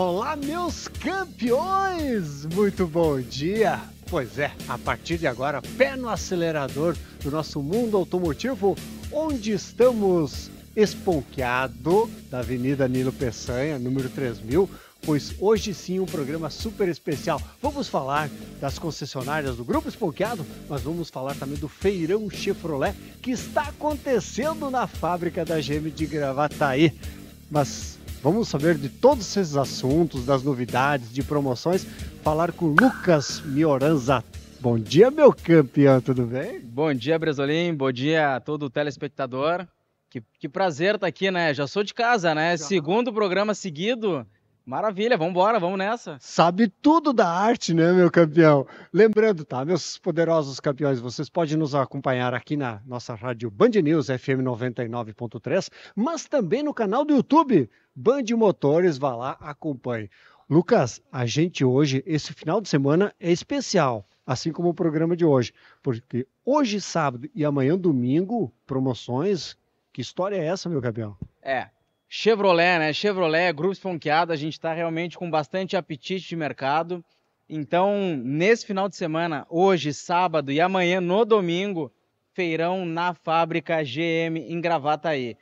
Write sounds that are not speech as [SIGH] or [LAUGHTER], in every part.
Olá, meus campeões! Muito bom dia! Pois é, a partir de agora, pé no acelerador do nosso mundo automotivo, onde estamos esponqueado da Avenida Nilo Peçanha, número 3000, pois hoje sim um programa super especial. Vamos falar das concessionárias do Grupo Esponqueado, mas vamos falar também do Feirão Chevrolet que está acontecendo na fábrica da GM de Gravataí. Mas Vamos saber de todos esses assuntos, das novidades, de promoções, falar com Lucas Mioranza. Bom dia, meu campeão, tudo bem? Bom dia, Bresolim, bom dia a todo o telespectador. Que, que prazer estar tá aqui, né? Já sou de casa, né? Já. Segundo programa seguido. Maravilha, vamos embora, vamos nessa. Sabe tudo da arte, né, meu campeão? Lembrando, tá, meus poderosos campeões, vocês podem nos acompanhar aqui na nossa rádio Band News FM 99.3, mas também no canal do YouTube. Band Motores, vá lá, acompanhe. Lucas, a gente hoje, esse final de semana é especial, assim como o programa de hoje, porque hoje, sábado e amanhã, domingo, promoções. Que história é essa, meu campeão? É, Chevrolet, né? Chevrolet, Grupo Esponqueado, a gente está realmente com bastante apetite de mercado. Então, nesse final de semana, hoje, sábado e amanhã, no domingo, feirão na fábrica GM em Gravataí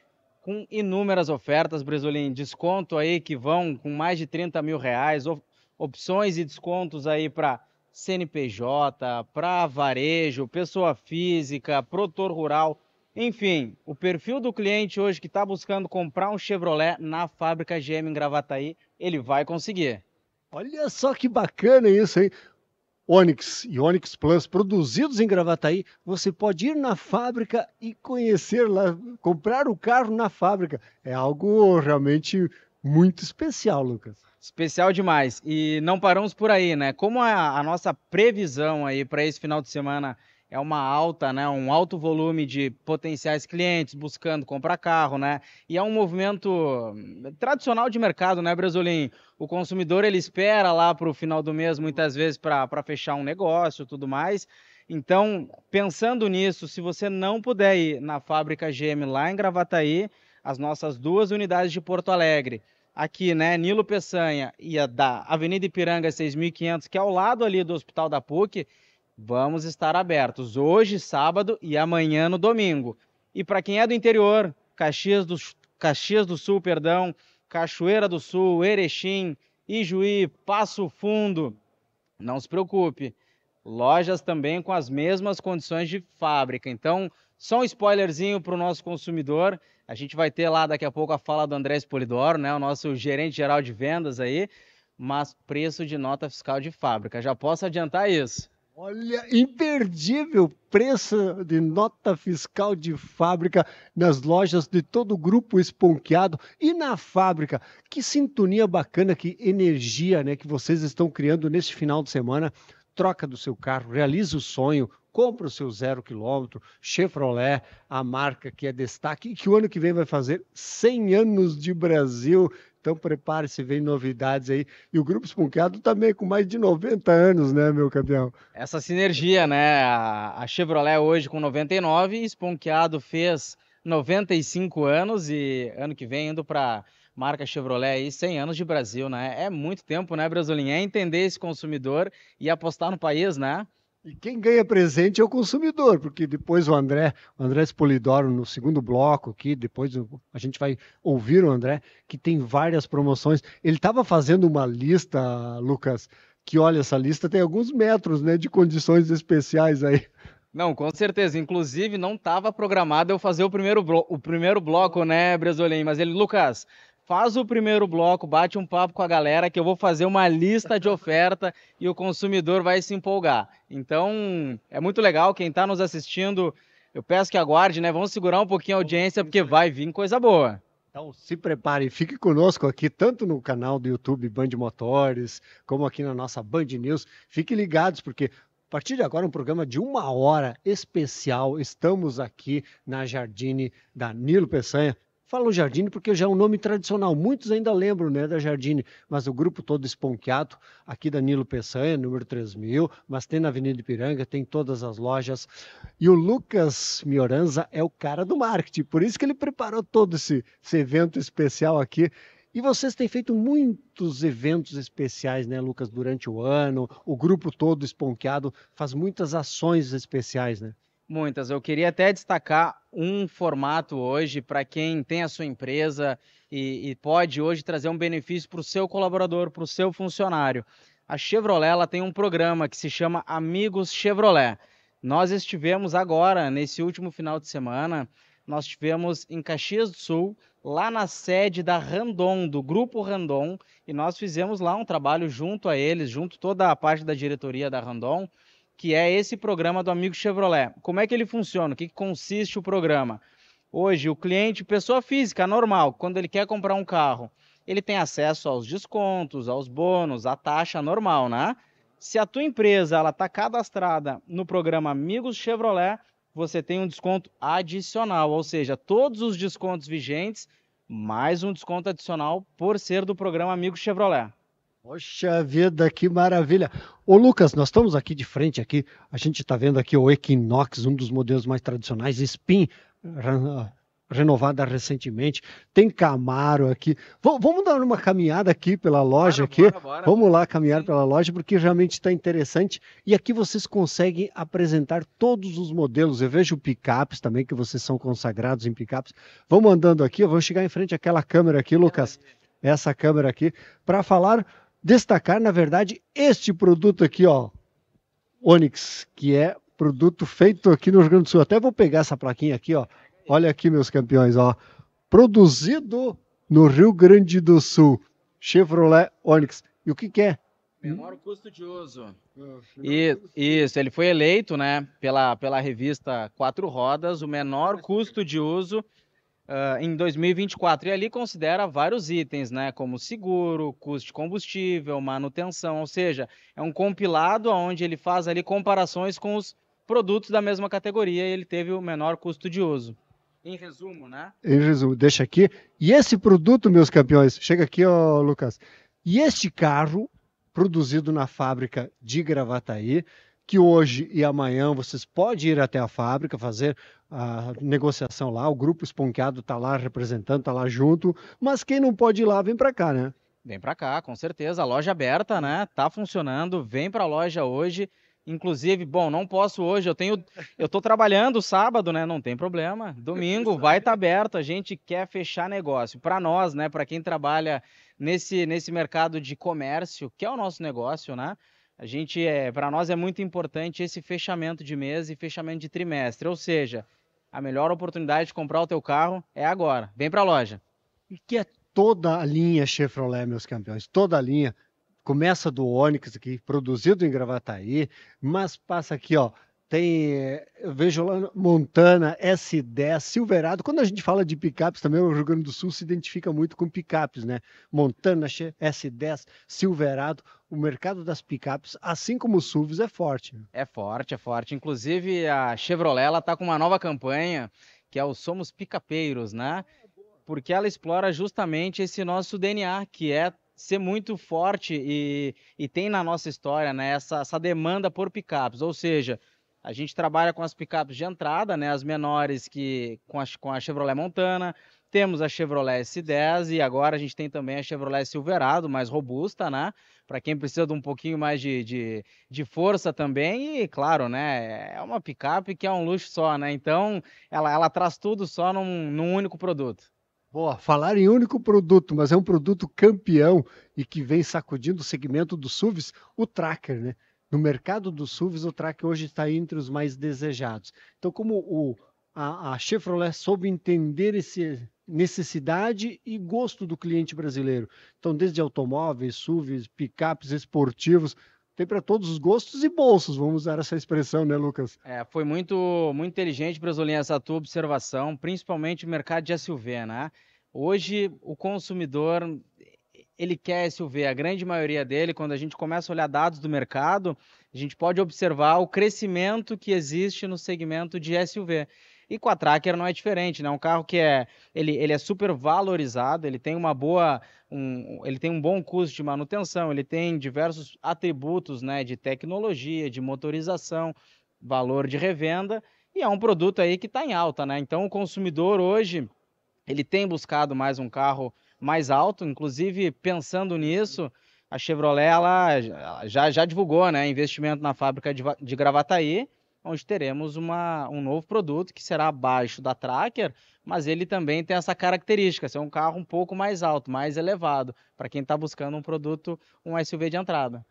com inúmeras ofertas, Bresolim. Desconto aí que vão com mais de 30 mil reais, opções e descontos aí para CNPJ, para varejo, pessoa física, produtor rural. Enfim, o perfil do cliente hoje que está buscando comprar um Chevrolet na fábrica GM em Gravataí, ele vai conseguir. Olha só que bacana isso, hein? Onix e Onix Plus produzidos em Gravataí, você pode ir na fábrica e conhecer lá, comprar o carro na fábrica. É algo realmente muito especial, Lucas. Especial demais. E não paramos por aí, né? Como a, a nossa previsão aí para esse final de semana é uma alta, né, um alto volume de potenciais clientes buscando comprar carro, né? E é um movimento hum, tradicional de mercado, né, Brasolim? O consumidor ele espera lá para o final do mês muitas vezes para fechar um negócio, tudo mais. Então, pensando nisso, se você não puder ir na fábrica GM lá em Gravataí, as nossas duas unidades de Porto Alegre, aqui, né, Nilo Peçanha e a da Avenida Ipiranga 6500, que é ao lado ali do Hospital da PUC, Vamos estar abertos hoje, sábado e amanhã no domingo. E para quem é do interior, Caxias do, Caxias do Sul, perdão, Cachoeira do Sul, Erechim, Ijuí, Passo Fundo, não se preocupe. Lojas também com as mesmas condições de fábrica. Então, só um spoilerzinho para o nosso consumidor. A gente vai ter lá daqui a pouco a fala do Andrés Polidoro, né, o nosso gerente geral de vendas aí, mas preço de nota fiscal de fábrica. Já posso adiantar isso. Olha, imperdível preço de nota fiscal de fábrica nas lojas de todo o grupo esponqueado e na fábrica. Que sintonia bacana, que energia né, que vocês estão criando neste final de semana. Troca do seu carro, realize o sonho, compra o seu zero quilômetro, Chevrolet, a marca que é destaque e que o ano que vem vai fazer 100 anos de Brasil. Então prepare-se, vem novidades aí. E o Grupo Esponqueado também tá com mais de 90 anos, né, meu campeão? Essa sinergia, né? A Chevrolet hoje com 99, Esponqueado fez 95 anos e ano que vem indo para marca Chevrolet aí, 100 anos de Brasil, né? É muito tempo, né, Brasilinho? É entender esse consumidor e apostar no país, né? E quem ganha presente é o consumidor, porque depois o André, o André Spolidoro, no segundo bloco aqui, depois a gente vai ouvir o André, que tem várias promoções. Ele estava fazendo uma lista, Lucas, que olha, essa lista tem alguns metros né, de condições especiais aí. Não, com certeza. Inclusive, não estava programado eu fazer o primeiro, o primeiro bloco, né, Bresolim? Mas ele, Lucas, faz o primeiro bloco, bate um papo com a galera que eu vou fazer uma lista de oferta e o consumidor vai se empolgar. Então, é muito legal quem está nos assistindo. Eu peço que aguarde, né? Vamos segurar um pouquinho a audiência porque vai vir coisa boa. Então se prepare, fique conosco aqui, tanto no canal do YouTube Band Motores, como aqui na nossa Band News. Fique ligados, porque a partir de agora um programa de uma hora especial. Estamos aqui na Jardine da Nilo Peçanha Falo Jardine porque já é um nome tradicional, muitos ainda lembram né, da Jardine, mas o grupo todo esponquiado aqui Danilo Peçanha, número 3000, mas tem na Avenida Ipiranga, tem todas as lojas. E o Lucas Mioranza é o cara do marketing, por isso que ele preparou todo esse, esse evento especial aqui. E vocês têm feito muitos eventos especiais, né, Lucas, durante o ano, o grupo todo esponquiado faz muitas ações especiais, né? Muitas. Eu queria até destacar um formato hoje para quem tem a sua empresa e, e pode hoje trazer um benefício para o seu colaborador, para o seu funcionário. A Chevrolet ela tem um programa que se chama Amigos Chevrolet. Nós estivemos agora, nesse último final de semana, nós estivemos em Caxias do Sul, lá na sede da Randon, do Grupo Randon, e nós fizemos lá um trabalho junto a eles, junto toda a parte da diretoria da Randon, que é esse programa do Amigo Chevrolet. Como é que ele funciona? O que consiste o programa? Hoje, o cliente, pessoa física, normal, quando ele quer comprar um carro, ele tem acesso aos descontos, aos bônus, à taxa normal, né? Se a tua empresa ela está cadastrada no programa Amigos Chevrolet, você tem um desconto adicional, ou seja, todos os descontos vigentes, mais um desconto adicional por ser do programa Amigos Chevrolet. Poxa vida, que maravilha! Ô Lucas, nós estamos aqui de frente, aqui a gente está vendo aqui o Equinox, um dos modelos mais tradicionais, Spin, renovada recentemente, tem Camaro aqui. V vamos dar uma caminhada aqui pela loja bora, aqui. Bora, bora. Vamos lá caminhar Sim. pela loja porque realmente está interessante e aqui vocês conseguem apresentar todos os modelos. Eu vejo picapes também que vocês são consagrados em picapes. Vamos andando aqui, eu vou chegar em frente àquela câmera aqui, Lucas. Essa câmera aqui para falar destacar, na verdade, este produto aqui, ó, Onix, que é produto feito aqui no Rio Grande do Sul. Até vou pegar essa plaquinha aqui, ó. Olha aqui, meus campeões, ó. Produzido no Rio Grande do Sul. Chevrolet Onix. E o que, que é? Menor custo de uso. É, e, isso, ele foi eleito né, pela, pela revista Quatro Rodas, o menor custo de uso uh, em 2024. E ali considera vários itens, né? Como seguro, custo de combustível, manutenção, ou seja, é um compilado onde ele faz ali comparações com os produtos da mesma categoria e ele teve o menor custo de uso. Em resumo, né? Em resumo, deixa aqui. E esse produto, meus campeões, chega aqui, ó, Lucas. E este carro, produzido na fábrica de Gravataí, que hoje e amanhã vocês podem ir até a fábrica fazer a negociação lá. O grupo esponqueado está lá representando, está lá junto. Mas quem não pode ir lá, vem para cá, né? Vem para cá, com certeza. A loja aberta, né? Tá funcionando. Vem para a loja hoje. Inclusive, bom, não posso hoje, eu tenho, eu estou trabalhando sábado, né? Não tem problema. Domingo vai estar tá aberto, a gente quer fechar negócio. Para nós, né, para quem trabalha nesse nesse mercado de comércio, que é o nosso negócio, né? A gente é, para nós é muito importante esse fechamento de mês e fechamento de trimestre, ou seja, a melhor oportunidade de comprar o teu carro é agora. Vem para a loja. E que é toda a linha Chevrolet, meus campeões, toda a linha começa do Onix aqui, produzido em Gravataí, mas passa aqui, ó, tem, eu vejo lá Montana, S10, Silverado. Quando a gente fala de picapes também, o Rio Grande do Sul se identifica muito com picapes, né? Montana, S10, Silverado. O mercado das picapes, assim como os SUVs, é forte. É forte, é forte. Inclusive, a Chevrolet está com uma nova campanha, que é o Somos Picapeiros, né? Porque ela explora justamente esse nosso DNA, que é ser muito forte e, e tem na nossa história né, essa, essa demanda por picapes. Ou seja, a gente trabalha com as picapes de entrada, né? As menores que com a, com a Chevrolet Montana. Temos a Chevrolet S10 e agora a gente tem também a Chevrolet Silverado, mais robusta, né? Para quem precisa de um pouquinho mais de, de, de, força também. E, claro, né? É uma picape que é um luxo só, né? Então, ela, ela traz tudo só num, num único produto. Boa, falar em único produto, mas é um produto campeão e que vem sacudindo o segmento dos SUVs, o Tracker, né? No mercado dos SUVs, o Track hoje está entre os mais desejados. Então, como o, a, a Chevrolet soube entender esse, necessidade e gosto do cliente brasileiro. Então, desde automóveis, SUVs, picapes esportivos, tem para todos os gostos e bolsos, vamos usar essa expressão, né, Lucas? É, foi muito, muito inteligente, Brasolinha, essa tua observação, principalmente o mercado de SUV, né? Hoje, o consumidor ele quer SUV, a grande maioria dele, quando a gente começa a olhar dados do mercado, a gente pode observar o crescimento que existe no segmento de SUV. E com a Tracker não é diferente, né? Um carro que é ele, ele é super valorizado, ele tem uma boa um, ele tem um bom custo de manutenção, ele tem diversos atributos, né, de tecnologia, de motorização, valor de revenda e é um produto aí que está em alta, né? Então o consumidor hoje ele tem buscado mais um carro mais alto. Inclusive, pensando uhum. nisso, a Chevrolet ela já, já divulgou né, investimento na fábrica de, de Gravataí, onde teremos uma, um novo produto que será abaixo da Tracker, mas ele também tem essa característica, ser um carro um pouco mais alto, mais elevado, para quem está buscando um produto, um SUV de entrada.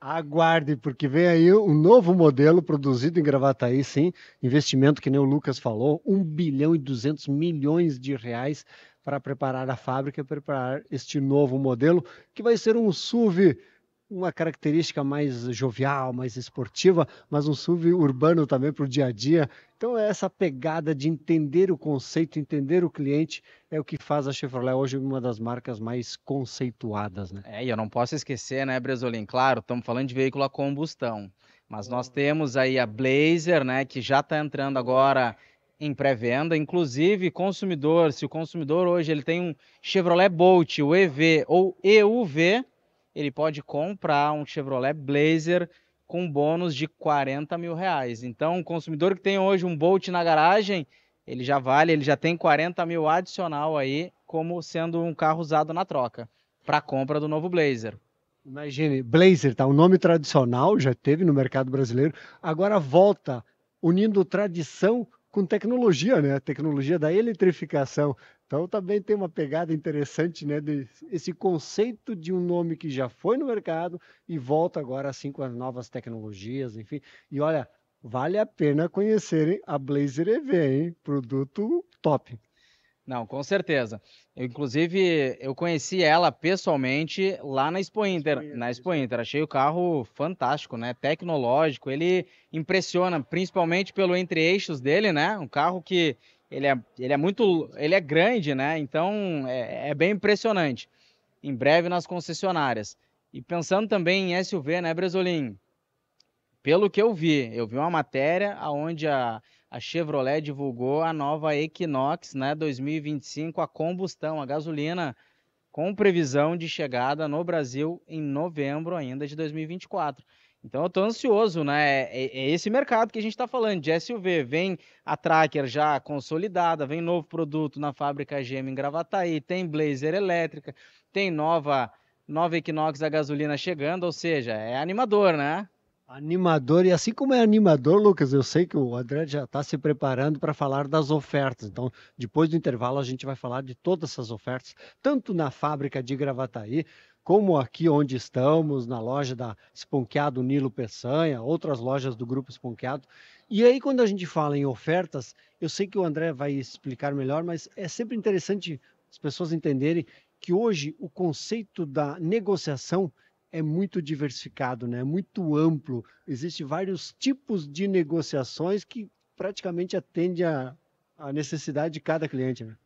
Aguarde, porque vem aí um novo modelo produzido em Gravataí, sim. Investimento que nem o Lucas falou, 1 bilhão e 200 milhões de reais para preparar a fábrica, preparar este novo modelo, que vai ser um SUV, uma característica mais jovial, mais esportiva, mas um SUV urbano também para o dia a dia. Então, é essa pegada de entender o conceito, entender o cliente, é o que faz a Chevrolet hoje uma das marcas mais conceituadas. Né? É, e eu não posso esquecer, né, Bresolim? Claro, estamos falando de veículo a combustão. Mas nós temos aí a Blazer, né, que já está entrando agora em pré-venda, inclusive consumidor, se o consumidor hoje ele tem um Chevrolet Bolt, o EV ou EUV, ele pode comprar um Chevrolet Blazer com bônus de 40 mil reais. Então, o consumidor que tem hoje um Bolt na garagem, ele já vale, ele já tem 40 mil adicional aí, como sendo um carro usado na troca, para compra do novo Blazer. Imagine, Blazer, tá? Um nome tradicional, já teve no mercado brasileiro, agora volta unindo tradição com tecnologia, né? A tecnologia da eletrificação. Então também tem uma pegada interessante, né? De esse conceito de um nome que já foi no mercado e volta agora assim com as novas tecnologias, enfim. E olha, vale a pena conhecerem a Blazer EV, hein? Produto top. Não, com certeza. Eu, inclusive, eu conheci ela pessoalmente lá na Expo Inter. Na Expo Inter, achei o carro fantástico, né? Tecnológico. Ele impressiona, principalmente pelo entre-eixos dele, né? Um carro que ele é, ele é muito. ele é grande, né? Então é, é bem impressionante. Em breve nas concessionárias. E pensando também em SUV, né, Bresolim? Pelo que eu vi, eu vi uma matéria onde a a Chevrolet divulgou a nova Equinox né, 2025 a combustão, a gasolina, com previsão de chegada no Brasil em novembro ainda de 2024. Então eu estou ansioso, né? É, é, é, esse mercado que a gente está falando de SUV. Vem a Tracker já consolidada, vem novo produto na fábrica GM em Gravataí, tem Blazer elétrica, tem nova nova Equinox a gasolina chegando, ou seja, é animador, né? Animador, e assim como é animador, Lucas, eu sei que o André já está se preparando para falar das ofertas. Então, depois do intervalo, a gente vai falar de todas essas ofertas, tanto na fábrica de Gravataí, como aqui onde estamos, na loja da Esponqueado Nilo Peçanha, outras lojas do Grupo Esponqueado. E aí, quando a gente fala em ofertas, eu sei que o André vai explicar melhor, mas é sempre interessante as pessoas entenderem que hoje o conceito da negociação é muito diversificado, né? é muito amplo. Existem vários tipos de negociações que praticamente atende a, a necessidade de cada cliente. Né?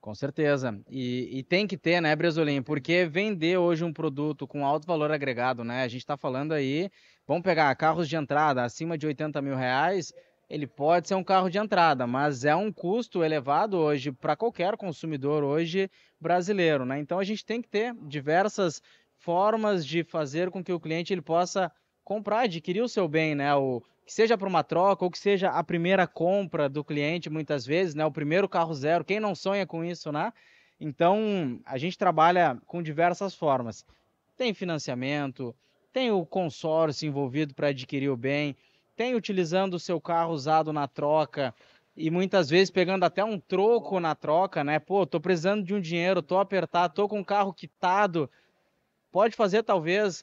Com certeza. E, e, tem que ter, né, Bresolim? Porque vender hoje um produto com alto valor agregado, né? A gente está falando aí, vamos pegar carros de entrada acima de 80 mil reais, ele pode ser um carro de entrada, mas é um custo elevado hoje para qualquer consumidor hoje brasileiro, né? Então a gente tem que ter diversas formas de fazer com que o cliente ele possa comprar, adquirir o seu bem, né? O, que seja para uma troca ou que seja a primeira compra do cliente, muitas vezes, né? O primeiro carro zero, quem não sonha com isso, né? Então, a gente trabalha com diversas formas. Tem financiamento, tem o consórcio envolvido para adquirir o bem, tem utilizando o seu carro usado na troca e muitas vezes pegando até um troco na troca, né? Pô, tô precisando de um dinheiro, tô apertado, tô com um carro quitado, Pode fazer, talvez,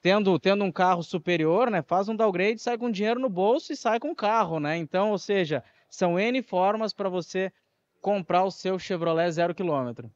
tendo, tendo um carro superior, né? Faz um downgrade, sai com dinheiro no bolso e sai com o carro, né? Então, ou seja, são N formas para você comprar o seu Chevrolet zero quilômetro.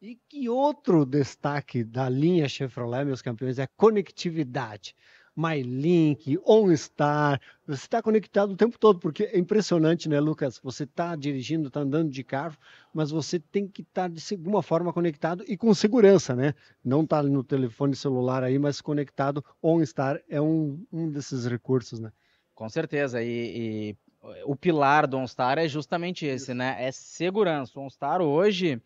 E que outro destaque da linha Chevrolet, meus campeões, é conectividade. MyLink, OnStar. Você está conectado o tempo todo, porque é impressionante, né, Lucas? Você está dirigindo, está andando de carro, mas você tem que estar tá, de alguma forma conectado e com segurança, né? Não está no telefone celular aí, mas conectado. OnStar é um, um desses recursos, né? Com certeza. E, e o pilar do OnStar é justamente esse, né? É segurança. O OnStar hoje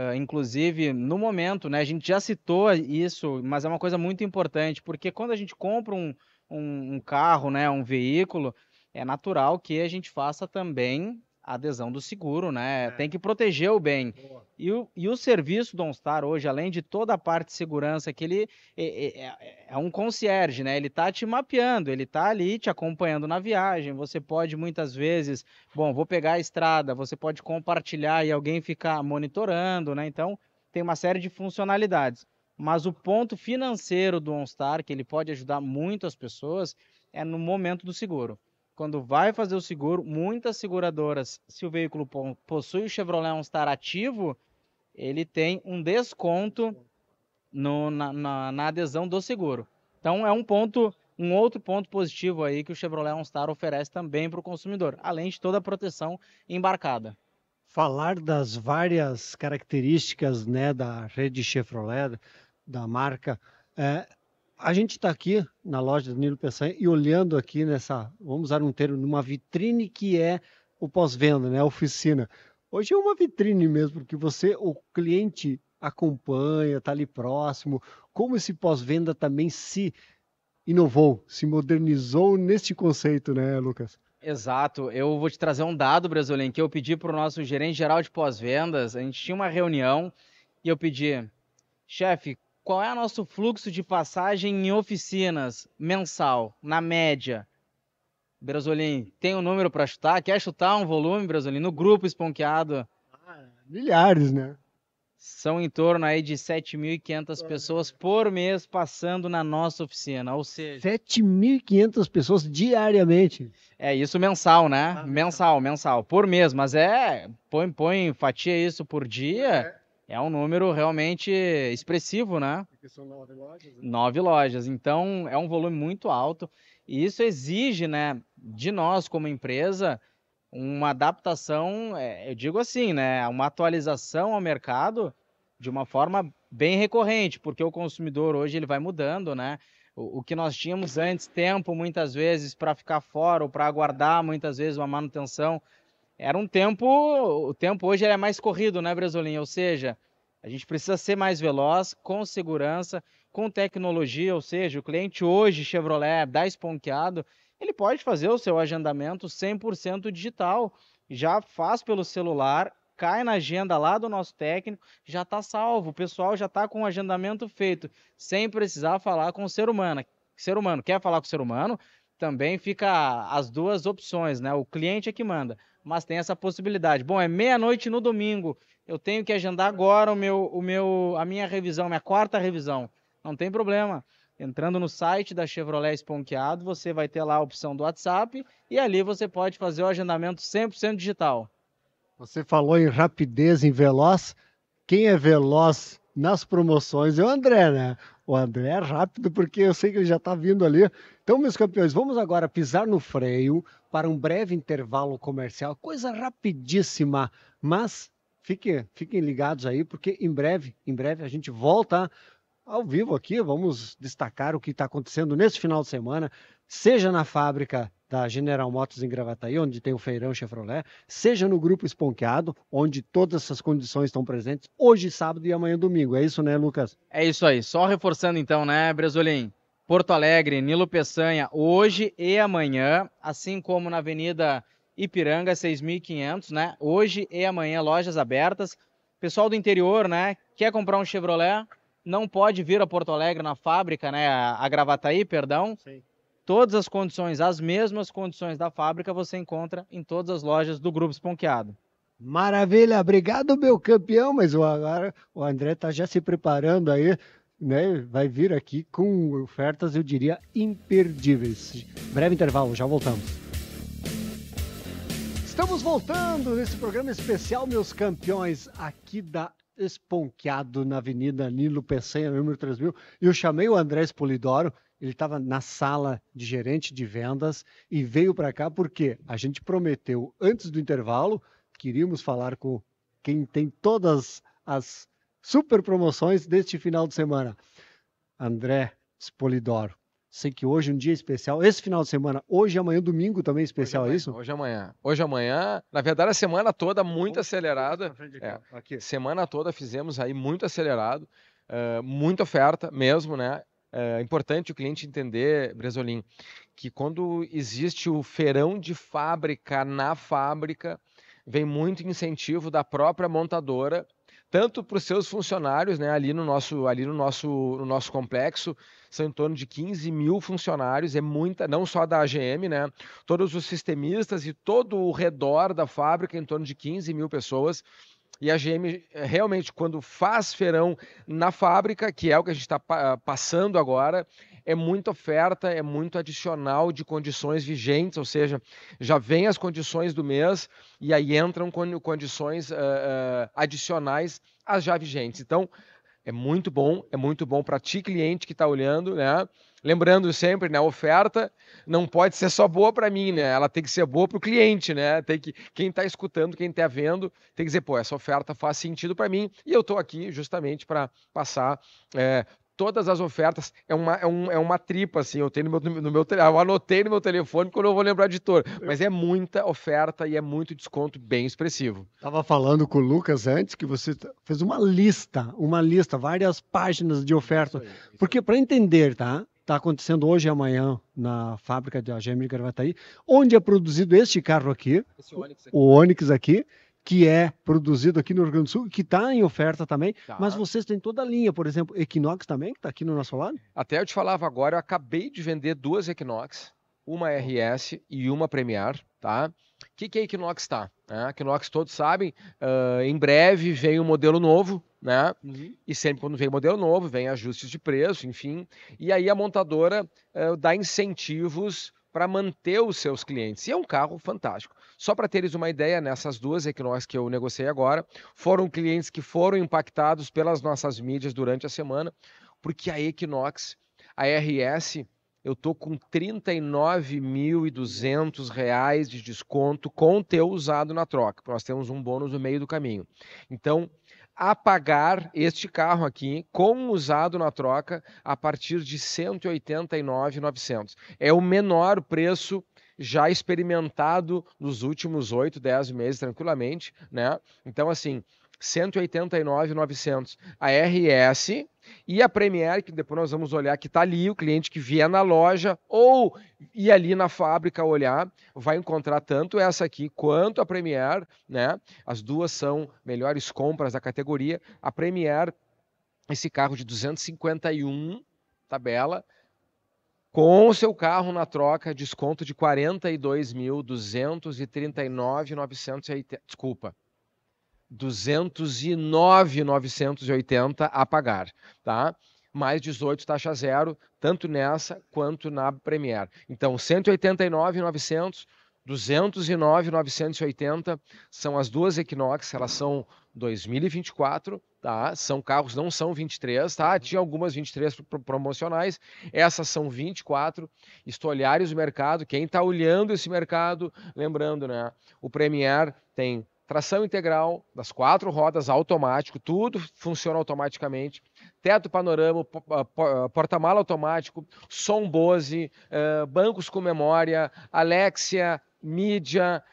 Uh, inclusive, no momento, né, a gente já citou isso, mas é uma coisa muito importante, porque quando a gente compra um, um, um carro, né, um veículo, é natural que a gente faça também a adesão do seguro, né? É. Tem que proteger o bem. E o, e o serviço do OnStar hoje, além de toda a parte de segurança, que ele é, é, é, é um concierge, né? Ele tá te mapeando, ele tá ali te acompanhando na viagem. Você pode muitas vezes, bom, vou pegar a estrada, você pode compartilhar e alguém ficar monitorando, né? Então, tem uma série de funcionalidades. Mas o ponto financeiro do OnStar, que ele pode ajudar muito as pessoas, é no momento do seguro quando vai fazer o seguro, muitas seguradoras, se o veículo possui o Chevrolet OnStar ativo, ele tem um desconto no, na, na, na, adesão do seguro. Então é um ponto, um outro ponto positivo aí que o Chevrolet OnStar oferece também para o consumidor, além de toda a proteção embarcada. Falar das várias características né, da rede Chevrolet, da marca, é, a gente está aqui na loja do Nilo Peçanha e olhando aqui nessa, vamos usar um termo, numa vitrine que é o pós-venda, né, a oficina. Hoje é uma vitrine mesmo, porque você, o cliente acompanha, está ali próximo, como esse pós-venda também se inovou, se modernizou neste conceito, né, Lucas? Exato. Eu vou te trazer um dado, Brasileiro, que eu pedi para o nosso gerente geral de pós-vendas. A gente tinha uma reunião e eu pedi, chefe, qual é o nosso fluxo de passagem em oficinas mensal, na média? Brasolim, tem um número para chutar? Quer chutar um volume, Brasolim? No grupo esponqueado? Ah, milhares, né? São em torno aí de 7.500 pessoas por mês passando na nossa oficina, ou seja... 7.500 pessoas diariamente. É, isso mensal, né? Ah, mensal, mensal, por mês, mas é... Põe, põe, fatia isso por dia... É é um número realmente expressivo, né? Porque são nove lojas. Né? Nove lojas. Então, é um volume muito alto. E isso exige, né, de nós como empresa, uma adaptação, é, eu digo assim, né, uma atualização ao mercado de uma forma bem recorrente, porque o consumidor hoje ele vai mudando, né? O, o que nós tínhamos antes, tempo muitas vezes para ficar fora ou para aguardar muitas vezes uma manutenção era um tempo. O tempo hoje é mais corrido, né, Bresolim? Ou seja, a gente precisa ser mais veloz, com segurança, com tecnologia. Ou seja, o cliente hoje, Chevrolet, dá Esponqueado, ele pode fazer o seu agendamento 100% digital. Já faz pelo celular, cai na agenda lá do nosso técnico, já está salvo. O pessoal já está com o agendamento feito, sem precisar falar com o ser humano. ser humano quer falar com o ser humano, também fica as duas opções, né? O cliente é que manda mas tem essa possibilidade. Bom, é meia-noite no domingo. Eu tenho que agendar agora o meu, o meu, a minha revisão, minha quarta revisão. Não tem problema. Entrando no site da Chevrolet Esponqueado, você vai ter lá a opção do WhatsApp e ali você pode fazer o agendamento 100% digital. Você falou em rapidez, em veloz. Quem é veloz nas promoções é o André, né? o André é rápido, porque eu sei que ele já está vindo ali. Então, meus campeões, vamos agora pisar no freio para um breve intervalo comercial, coisa rapidíssima, mas fiquem, fiquem ligados aí, porque em breve, em breve a gente volta ao vivo aqui, vamos destacar o que está acontecendo nesse final de semana seja na fábrica da General Motors em Gravataí, onde tem o Feirão Chevrolet, seja no Grupo Esponqueado, onde todas essas condições estão presentes, hoje sábado e amanhã domingo. É isso, né, Lucas? É isso aí. Só reforçando então, né, Bresolim? Porto Alegre, Nilo Peçanha, hoje e amanhã, assim como na Avenida Ipiranga, 6.500, né? Hoje e amanhã, lojas abertas. Pessoal do interior, né? Quer comprar um Chevrolet? Não pode vir a Porto Alegre na fábrica, né? A Gravataí, perdão. Sim Todas as condições, as mesmas condições da fábrica, você encontra em todas as lojas do Grupo Esponqueado. Maravilha, obrigado, meu campeão. Mas o, agora o André está já se preparando aí, né? Vai vir aqui com ofertas, eu diria, imperdíveis. Breve intervalo, já voltamos. Estamos voltando nesse programa especial, meus campeões, aqui da Esponqueado na Avenida Nilo Peçanha, número 3000. Eu chamei o André Polidoro ele estava na sala de gerente de vendas e veio para cá porque a gente prometeu antes do intervalo que falar com quem tem todas as super promoções deste final de semana. André Spolidoro. Sei que hoje é um dia especial, esse final de semana, hoje e é amanhã, domingo também é especial, é hoje, é isso? Hoje amanhã. Hoje é amanhã, na verdade, a semana toda muito acelerada. É, semana toda fizemos aí muito acelerado, uh, muita oferta mesmo, né? é importante o cliente entender, Bresolim, que quando existe o feirão de fábrica na fábrica, vem muito incentivo da própria montadora, tanto para os seus funcionários, né, ali, no nosso, ali no, nosso, no nosso complexo, são em torno de 15 mil funcionários, é muita, não só da AGM, né, todos os sistemistas e todo o redor da fábrica, em torno de 15 mil pessoas, e a GM eh, realmente, quando faz feirão na fábrica, que é o que a gente está ah, passando agora, é muita oferta, é muito adicional de condições vigentes, ou seja, já vem as condições do mês e aí entram condições uh, adicionais às já vigentes. Então, é muito bom, é muito bom para ti, cliente que está olhando, né? Lembrando sempre, né, a oferta não pode ser só boa para mim, né? Ela tem que ser boa para o cliente, né? Tem que quem está escutando, quem está vendo, tem que dizer, pô, essa oferta faz sentido para mim e eu estou aqui justamente para passar é, todas as ofertas. É uma, é, um, é uma tripa, assim. Eu, tenho no meu, no meu, eu anotei no meu telefone quando eu vou lembrar de todo. Mas é muita oferta e é muito desconto bem expressivo. Estava falando com o Lucas antes que você fez uma lista, uma lista, várias páginas de oferta. Porque para entender, tá? está acontecendo hoje e amanhã na fábrica da GM de Gravataí, onde é produzido este carro aqui, Onix aqui. o Onix aqui, que é produzido aqui no Rio Grande do Sul, que está em oferta também, tá. mas vocês têm toda a linha, por exemplo, Equinox também, que está aqui no nosso lado? Até eu te falava agora, eu acabei de vender duas Equinox, uma RS e uma Premier, tá? O que, que a Equinox está? A ah, Equinox todos sabem, uh, em breve vem um modelo novo, né? Uhum. E sempre quando vem modelo novo, vem ajustes de preço, enfim. E aí a montadora uh, dá incentivos para manter os seus clientes. E é um carro fantástico. Só para teres uma ideia, nessas duas Equinox que eu negociei agora, foram clientes que foram impactados pelas nossas mídias durante a semana, porque a Equinox, a RS, eu tô com R$ 39.200 de desconto com o teu usado na troca. Nós temos um bônus no meio do caminho. Então, apagar este carro aqui, com usado na troca, a partir de 189,900. É o menor preço já experimentado nos últimos 8, 10 meses tranquilamente, né? Então, assim, 189.900. A RS e a Premier, que depois nós vamos olhar que está ali, o cliente que vier na loja ou ir ali na fábrica olhar, vai encontrar tanto essa aqui quanto a Premier, né? As duas são melhores compras da categoria. A Premier, esse carro de 251, tabela, com o seu carro na troca, desconto de 42.239.900, desculpa, 209,980 a pagar, tá? Mais 18 taxa zero, tanto nessa quanto na Premier. Então, 189,900, 209,980 são as duas Equinox, elas são 2024, tá? São carros, não são 23, tá? Uhum. Tinha algumas 23 promocionais, essas são 24. olhando o mercado, quem está olhando esse mercado, lembrando, né? O Premier tem tração integral das quatro rodas, automático, tudo funciona automaticamente. Teto panorama, ah, ah, porta-mala automático, som Bose, ah, bancos com memória, Alexia, mídia,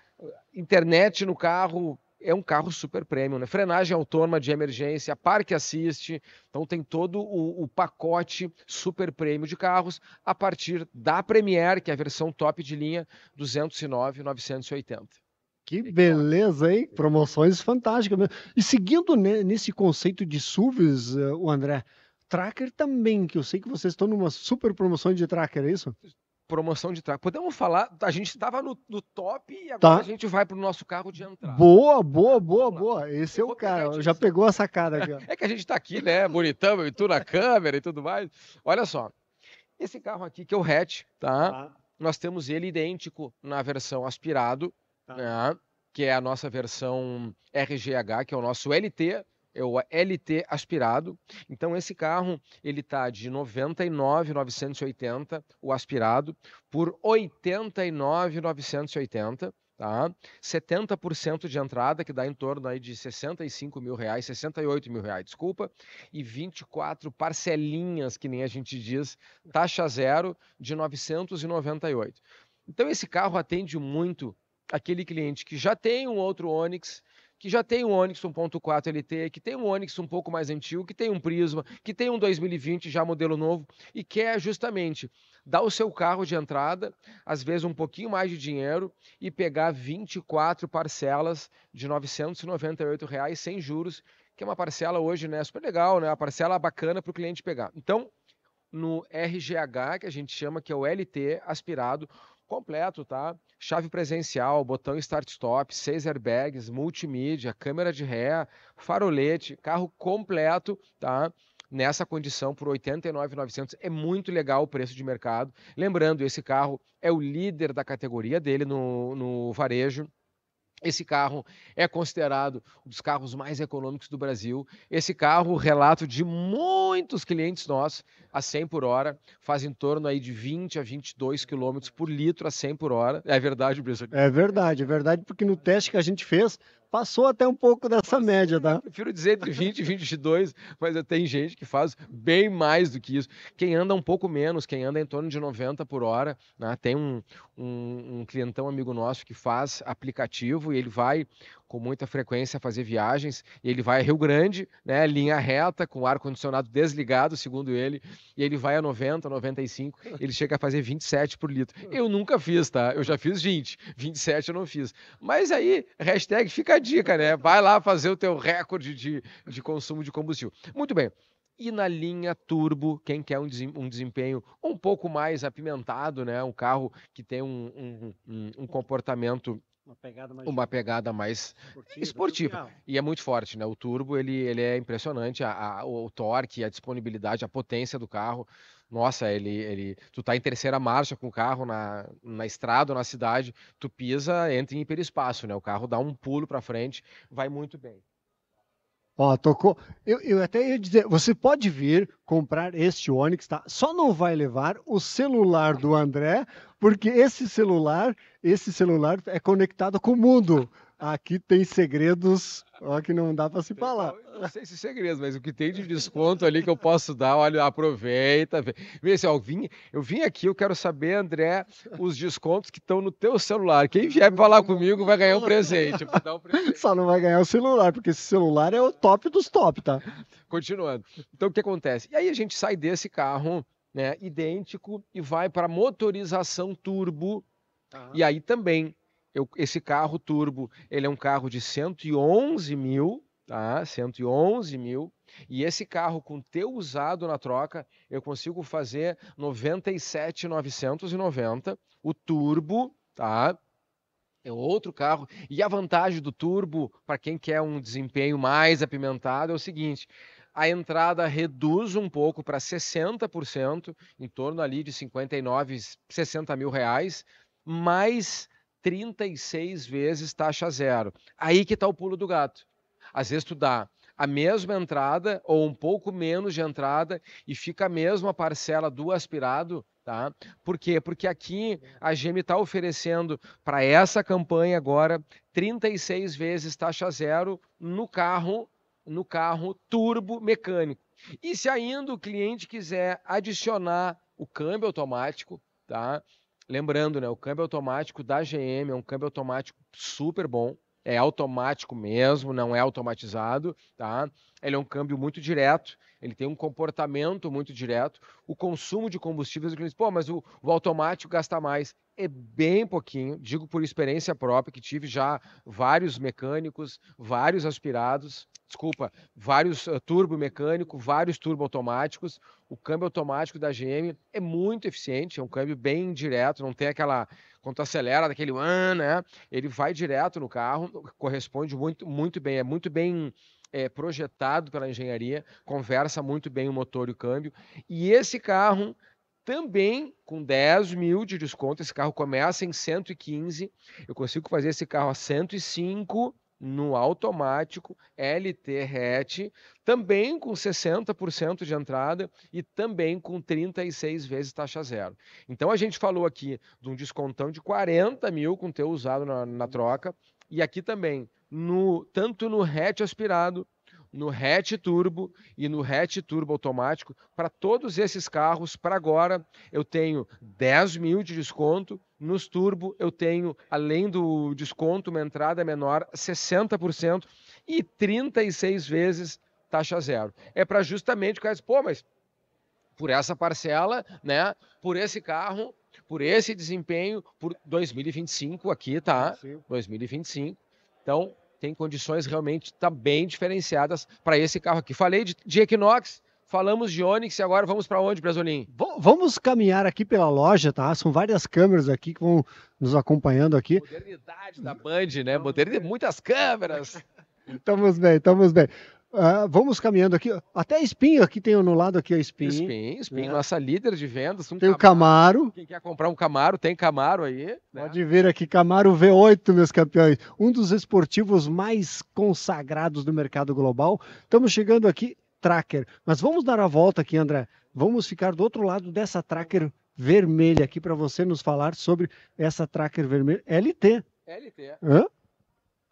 internet no carro. É um carro super premium, né? Frenagem autônoma de emergência, parque assiste. Então tem todo o, o pacote super premium de carros a partir da Premier, que é a versão top de linha, 209,980. Que beleza, hein? Promoções fantásticas. Mesmo. E seguindo nesse conceito de SUVs, eh, o André, Tracker também, que eu sei que vocês estão numa super promoção de Tracker, é isso? Promoção de Tracker. Podemos falar, a gente estava no, no, top e agora tá. a gente vai para o nosso carro de entrada. Boa, boa, boa, boa. Esse é eu é o cara, já pegou a sacada aqui. Ó. [LAUGHS] é que a gente está aqui, né, bonitão, e tu na câmera e tudo mais. Olha só, esse carro aqui que é o hatch, tá? tá. Nós temos ele idêntico na versão aspirado Tá? Né, que é a nossa versão RGH, que é o nosso LT, é o LT aspirado. Então esse carro ele está de 99,980 o aspirado por 89,980. Tá? 70% de entrada, que dá em torno aí de 65 mil reais, 68 mil reais, desculpa, e 24 parcelinhas, que nem a gente diz, taxa zero de 998. Então esse carro atende muito aquele cliente que já tem um outro Onix, que já tem um Onix 1.4 LT, que tem um Onix um pouco mais antigo, que tem um Prisma, que tem um 2020 já modelo novo e quer justamente dar o seu carro de entrada, às vezes um pouquinho mais de dinheiro e pegar 24 parcelas de R$ 998 reais sem juros, que é uma parcela hoje, né, super legal, né, uma parcela bacana para o cliente pegar. Então, no RGH, que a gente chama que é o LT aspirado, completo, tá? Chave presencial, botão start-stop, seis airbags, multimídia, câmera de ré, farolete, carro completo, tá? Nessa condição por 89.900 é muito legal o preço de mercado. Lembrando, esse carro é o líder da categoria dele no, no varejo. Esse carro é considerado um dos carros mais econômicos do Brasil. Esse carro, relato de muitos clientes nossos, a 100 por hora, faz em torno aí de 20 a 22 km por litro a 100 por hora. É verdade, Brisson? É verdade, é verdade, porque no teste que a gente fez, Passou até um pouco dessa média, tá? Eu prefiro dizer entre 20 e 22, mas tem gente que faz bem mais do que isso. Quem anda um pouco menos, quem anda em torno de 90 por hora, né? tem um, um, um clientão amigo nosso que faz aplicativo e ele vai com muita frequência a fazer viagens, e ele vai a Rio Grande, né, linha reta, com ar-condicionado desligado, segundo ele, e ele vai a 90, 95, [LAUGHS] ele chega a fazer 27 por litro. Hum. Eu nunca fiz, tá? Eu já fiz 20, 27 eu não fiz. Mas aí, hashtag fica a dica, né? Vai lá fazer o teu recorde de, de consumo de combustível. Muito bem. E na linha turbo, quem quer um desempenho um pouco mais apimentado, né? Um carro que tem um, um, um, um comportamento uma pegada mais, uma pegada mais esportiva. esportiva. E é muito forte, né? O turbo, ele, ele é impressionante, a, a, o torque, a disponibilidade, a potência do carro. Nossa, ele, ele, tu tá em terceira marcha com o carro na, na estrada ou na cidade, tu pisa, entra em hiperespaço, né? O carro dá um pulo para frente, vai muito bem. Ó, tocou. Eu, eu até ia dizer, você pode vir comprar este Onix, tá? Só não vai levar o celular do André, porque esse celular, esse celular é conectado com o mundo. Aqui tem segredos ó, que não dá para se tem, falar. Não sei se segredos, mas o que tem de desconto ali que eu posso dar, olha, aproveita. Vê se eu, vim, eu vim aqui, eu quero saber, André, os descontos que estão no teu celular. Quem vier falar comigo vai ganhar um presente, um presente. Só não vai ganhar o celular, porque esse celular é o top dos top, tá? Continuando. Então, o que acontece? E aí a gente sai desse carro né, idêntico e vai para motorização turbo. Ah. E aí também eu, esse carro turbo, ele é um carro de 111 mil, tá? 111 mil. E esse carro com teu usado na troca, eu consigo fazer 97,990, o turbo, tá? É outro carro. E a vantagem do turbo, para quem quer um desempenho mais apimentado, é o seguinte: a entrada reduz um pouco para 60%, em torno ali de 59, 60 mil reais, mais 36 vezes taxa zero. Aí que está o pulo do gato. Às vezes tu dá a mesma entrada ou um pouco menos de entrada e fica a mesma parcela do aspirado, tá? Por quê? Porque aqui a GEM está oferecendo para essa campanha agora 36 vezes taxa zero no carro, no carro turbo mecânico. E se ainda o cliente quiser adicionar o câmbio automático, tá? lembrando, né, o câmbio automático da GM é um câmbio automático super bom, é automático mesmo, não é automatizado, tá? Ele é um câmbio muito direto, ele tem um comportamento muito direto. O consumo de combustíveis, o cliente diz, pô, mas o, o automático gasta mais é bem pouquinho, digo por experiência própria, que tive já vários mecânicos, vários aspirados, desculpa, vários uh, turbo mecânico, vários turbo automáticos. O câmbio automático da GM é muito eficiente, é um câmbio bem direto, não tem aquela quando acelera daquele One, né? Ele vai direto no carro, corresponde muito muito bem, é muito bem é, projetado pela engenharia, conversa muito bem o motor e o câmbio. E esse carro também com 10 mil de desconto. Esse carro começa em 115. Eu consigo fazer esse carro a 105 no automático LT hatch, também com 60% de entrada e também com 36 vezes taxa zero. Então a gente falou aqui de um descontão de 40 mil com teu usado na, na troca e aqui também no tanto no hatch aspirado no hatch turbo e no hatch turbo automático. Para todos esses carros, para agora, eu tenho 10 mil de desconto. Nos turbo, eu tenho, além do desconto, uma entrada menor, 60% e 36 vezes taxa zero. É para justamente o cara pô, mas por essa parcela, né, por esse carro, por esse desempenho, por 2025 aqui, tá? 2025. Então, tem condições realmente tá bem diferenciadas para esse carro aqui. Falei de, de Equinox, falamos de Onix e agora vamos para onde, Brasolim? Vamos caminhar aqui pela loja, tá? São várias câmeras aqui que vão nos acompanhando aqui. Modernidade da Band, né? Modernidade, muitas câmeras. Estamos bem, estamos bem. Uh, vamos caminhando aqui. Até a Spin, aqui tem no lado aqui a Spin. Spin, Spin, né? nossa líder de vendas. Um tem Camaro. o Camaro. Quem quer comprar um Camaro, tem Camaro aí. Né? Pode ver aqui, Camaro V8, meus campeões. Um dos esportivos mais consagrados do mercado global. Estamos chegando aqui, Tracker. Mas vamos dar a volta aqui, André. Vamos ficar do outro lado dessa Tracker vermelha aqui para você nos falar sobre essa Tracker vermelha LT. LT. Hã?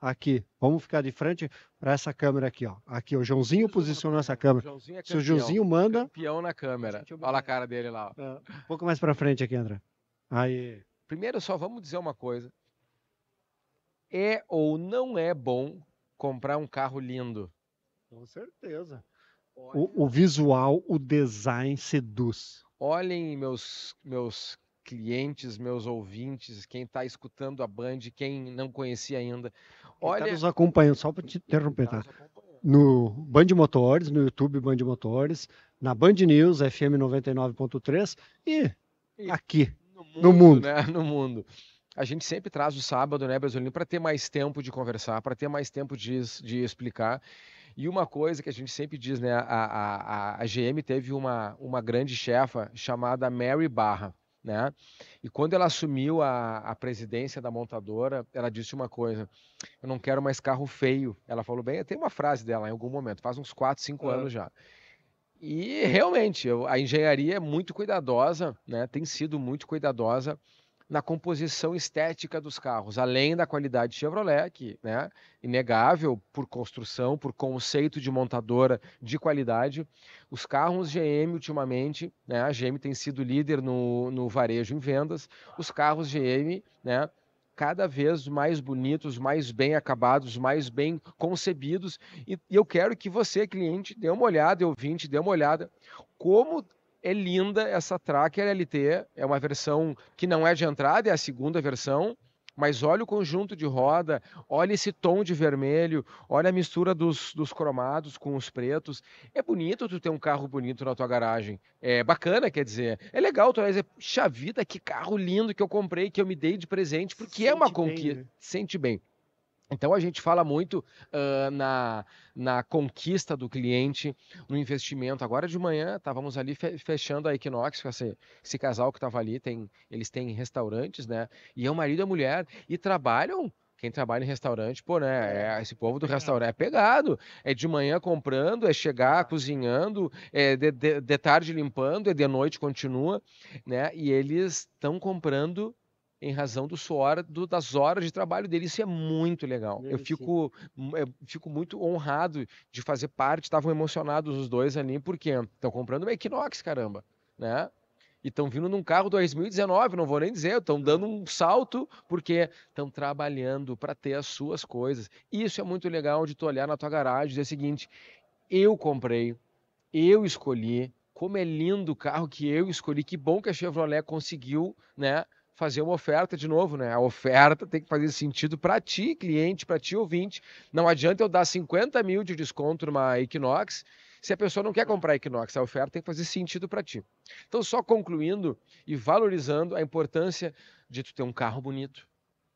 aqui. Vamos ficar de frente para essa câmera aqui, ó. Aqui, o Joãozinho posicionou é essa câmera. Joãozinho é campeão, Se o Joãozinho manda. Campeão na câmera. Olha a cara dele lá. Ó. É, um pouco mais para frente aqui, André. Aí. Primeiro, só vamos dizer uma coisa. É ou não é bom comprar um carro lindo? Com certeza. O, o visual, o design seduz. Olhem, meus, meus clientes, meus ouvintes, quem está escutando a Band, quem não conhecia ainda. Tá Olha. nos acompanhando, só para te interromper, tá? tá no Band Motores, no YouTube Band Motores, na Band News FM 99.3 e, e aqui no mundo, no mundo. Né? No mundo. A gente sempre traz o sábado, né, Brasilino, para ter mais tempo de conversar, para ter mais tempo de, de explicar. E uma coisa que a gente sempre diz, né? A, a, a, a GM teve uma, uma grande chefa chamada Mary Barra né? E quando ela assumiu a, a presidência da montadora, ela disse uma coisa: eu não quero mais carro feio. Ela falou bem, tem uma frase dela em algum momento, faz uns 4, 5 anos já. E realmente, a engenharia é muito cuidadosa, né? Tem sido muito cuidadosa na composição estética dos carros, além da qualidade Chevrolet, que né, inegável por construção, por conceito de montadora de qualidade. Os carros GM ultimamente, né, a GM tem sido líder no, no varejo em vendas, os carros GM, né, cada vez mais bonitos, mais bem acabados, mais bem concebidos. E, e eu quero que você, cliente, dê uma olhada, ouvinte, dê uma olhada como é linda essa Tracker LT, é uma versão que não é de entrada, é a segunda versão, mas olha o conjunto de roda, olha esse tom de vermelho, olha a mistura dos, dos cromados com os pretos. É bonito tu ter um carro bonito na tua garagem. É bacana, quer dizer. É legal tu dizer, puxa vida, que carro lindo que eu comprei, que eu me dei de presente, porque é Sente é uma conquista. Né? Sente bem. Então a gente fala muito uh, na, na conquista do cliente, no investimento. Agora de manhã estávamos ali fechando a Equinox com esse, esse casal que estava ali, tem, eles têm restaurantes, né? E é o marido e a mulher e trabalham quem trabalha em restaurante, pô, né? É, é esse povo do restaurante é pegado. É de manhã comprando, é chegar cozinhando, é de, de, de tarde limpando, é de noite continua, né? E eles estão comprando em razão do suor, do, das horas de trabalho dele. Isso é muito legal. eu fico, eu hum, é, fico muito honrado de fazer parte. Estavam emocionados os dois ali, porque estão comprando uma Equinox, caramba, né? E estão vindo num carro 2019, não vou nem dizer, estão uhum. dando um salto porque estão trabalhando para ter as suas coisas. Isso é muito legal de tu olhar na tua garagem e dizer o seguinte: eu comprei, eu escolhi, como é lindo o carro que eu escolhi, que bom que a Chevrolet conseguiu, né? fazer uma oferta de novo, né? A oferta tem que fazer sentido para ti, cliente, para ti, ouvinte. Não adianta eu dar 50 mil de desconto numa Equinox se a pessoa não quer comprar a Equinox, a oferta tem que fazer sentido para ti. Então, só concluindo e valorizando a importância de tu ter um carro bonito,